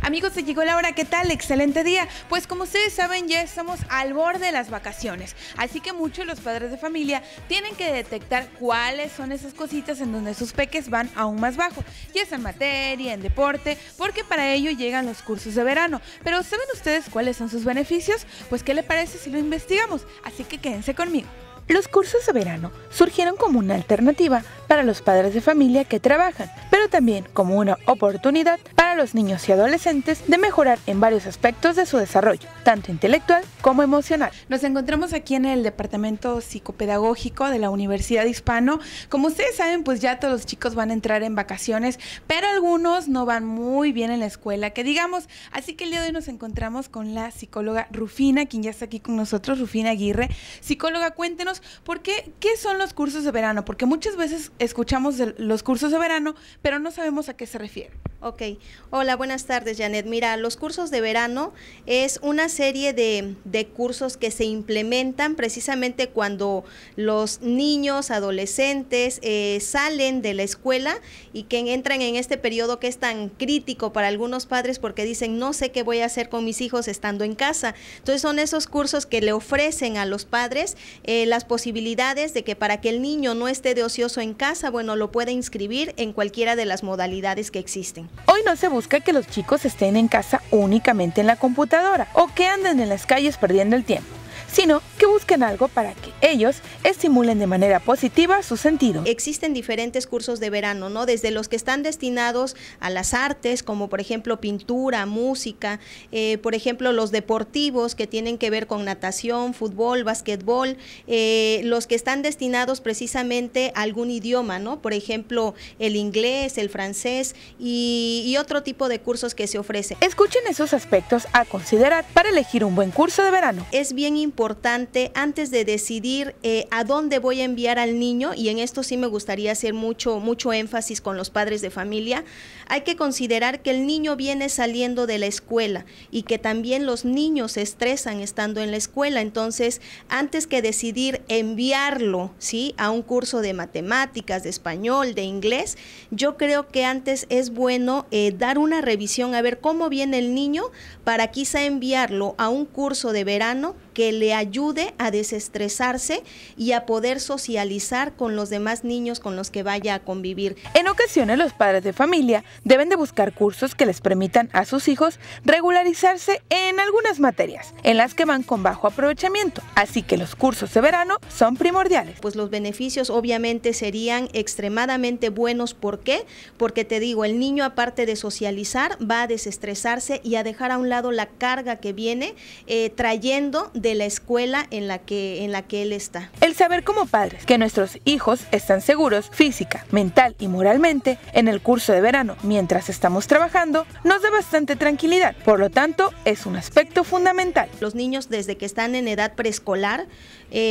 Amigos, se llegó la hora, ¿qué tal? Excelente día. Pues como ustedes saben, ya estamos al borde de las vacaciones, así que muchos los padres de familia tienen que detectar cuáles son esas cositas en donde sus peques van aún más bajo, ya sea en materia, en deporte, porque para ello llegan los cursos de verano. Pero ¿saben ustedes cuáles son sus beneficios? Pues ¿qué le parece si lo investigamos? Así que quédense conmigo. Los cursos de verano surgieron como una alternativa para los padres de familia que trabajan, también como una oportunidad para los niños y adolescentes de mejorar en varios aspectos de su desarrollo, tanto intelectual como emocional. Nos encontramos aquí en el Departamento Psicopedagógico de la Universidad Hispano. Como ustedes saben, pues ya todos los chicos van a entrar en vacaciones, pero algunos no van muy bien en la escuela, que digamos. Así que el día de hoy nos encontramos con la psicóloga Rufina, quien ya está aquí con nosotros, Rufina Aguirre. Psicóloga, cuéntenos, ¿por qué, qué son los cursos de verano? Porque muchas veces escuchamos los cursos de verano, pero no sabemos a qué se refiere. Ok. Hola, buenas tardes, Janet. Mira, los cursos de verano es una serie de, de, cursos que se implementan precisamente cuando los niños, adolescentes eh, salen de la escuela y que entran en este periodo que es tan crítico para algunos padres porque dicen, no sé qué voy a hacer con mis hijos estando en casa. Entonces son esos cursos que le ofrecen a los padres eh, las posibilidades de que para que el niño no esté de ocioso en casa, bueno, lo pueda inscribir en cualquiera de las modalidades que existen. Hoy no se busca que los chicos estén en casa únicamente en la computadora o que anden en las calles perdiendo el tiempo, sino que busquen algo para qué ellos estimulen de manera positiva su sentido. Existen diferentes cursos de verano, ¿no? Desde los que están destinados a las artes, como por ejemplo pintura, música, eh, por ejemplo los deportivos que tienen que ver con natación, fútbol, básquetbol, eh, los que están destinados precisamente a algún idioma, ¿no? Por ejemplo, el inglés, el francés y, y otro tipo de cursos que se ofrecen. Escuchen esos aspectos a considerar para elegir un buen curso de verano. Es bien importante antes de decidir eh, a dónde voy a enviar al niño, y en esto sí me gustaría hacer mucho, mucho énfasis con los padres de familia, hay que considerar que el niño viene saliendo de la escuela y que también los niños se estresan estando en la escuela. Entonces, antes que decidir enviarlo ¿sí? a un curso de matemáticas, de español, de inglés, yo creo que antes es bueno eh, dar una revisión a ver cómo viene el niño para quizá enviarlo a un curso de verano que le ayude a desestresarse y a poder socializar con los demás niños con los que vaya a convivir. En ocasiones los padres de familia deben de buscar cursos que les permitan a sus hijos regularizarse en algunas materias, en las que van con bajo aprovechamiento. Así que los cursos de verano son primordiales. Pues los beneficios obviamente serían extremadamente buenos. ¿Por qué? Porque te digo, el niño aparte de socializar va a desestresarse y a dejar a un lado la carga que viene eh, trayendo de la escuela en la que, en la que él está. El saber como padres que nuestros hijos están seguros física, mental y moralmente en el curso de verano mientras estamos trabajando nos da bastante tranquilidad, por lo tanto es un aspecto fundamental. Los niños desde que están en edad preescolar,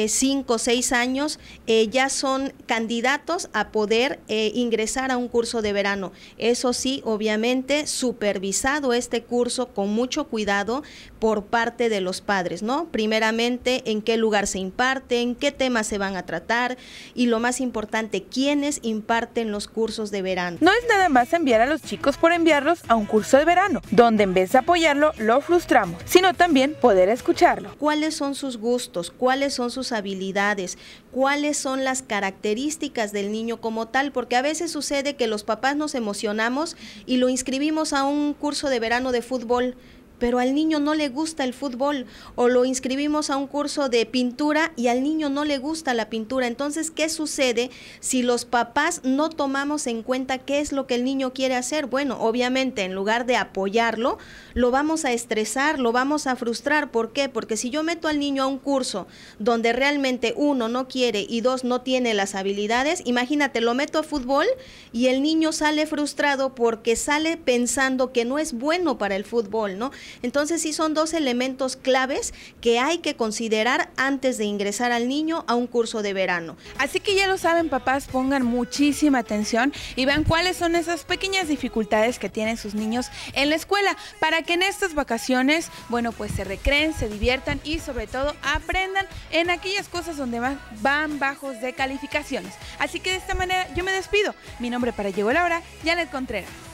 5 o 6 años, eh, ya son candidatos a poder eh, ingresar a un curso de verano. Eso sí, obviamente supervisado este curso con mucho cuidado por parte de los padres, ¿no? primeramente en qué lugar se imparten, qué temas se van a tratar y lo más importante, quiénes imparten los cursos de verano. No es nada más enviar a los chicos por enviarlos a un curso de verano, donde en vez de apoyarlo lo frustramos, sino también poder escucharlo. ¿Cuáles son sus gustos? ¿Cuáles son sus habilidades? ¿Cuáles son las características del niño como tal? Porque a veces sucede que los papás nos emocionamos y lo inscribimos a un curso de verano de fútbol pero al niño no le gusta el fútbol o lo inscribimos a un curso de pintura y al niño no le gusta la pintura. Entonces, ¿qué sucede si los papás no tomamos en cuenta qué es lo que el niño quiere hacer? Bueno, obviamente en lugar de apoyarlo, lo vamos a estresar, lo vamos a frustrar. ¿Por qué? Porque si yo meto al niño a un curso donde realmente uno no quiere y dos no tiene las habilidades, imagínate, lo meto a fútbol y el niño sale frustrado porque sale pensando que no es bueno para el fútbol, ¿no? Entonces sí son dos elementos claves que hay que considerar antes de ingresar al niño a un curso de verano. Así que ya lo saben papás, pongan muchísima atención y vean cuáles son esas pequeñas dificultades que tienen sus niños en la escuela para que en estas vacaciones, bueno, pues se recreen, se diviertan y sobre todo aprendan en aquellas cosas donde van, van bajos de calificaciones. Así que de esta manera yo me despido. Mi nombre para Llegó la Hora, Janet Contreras.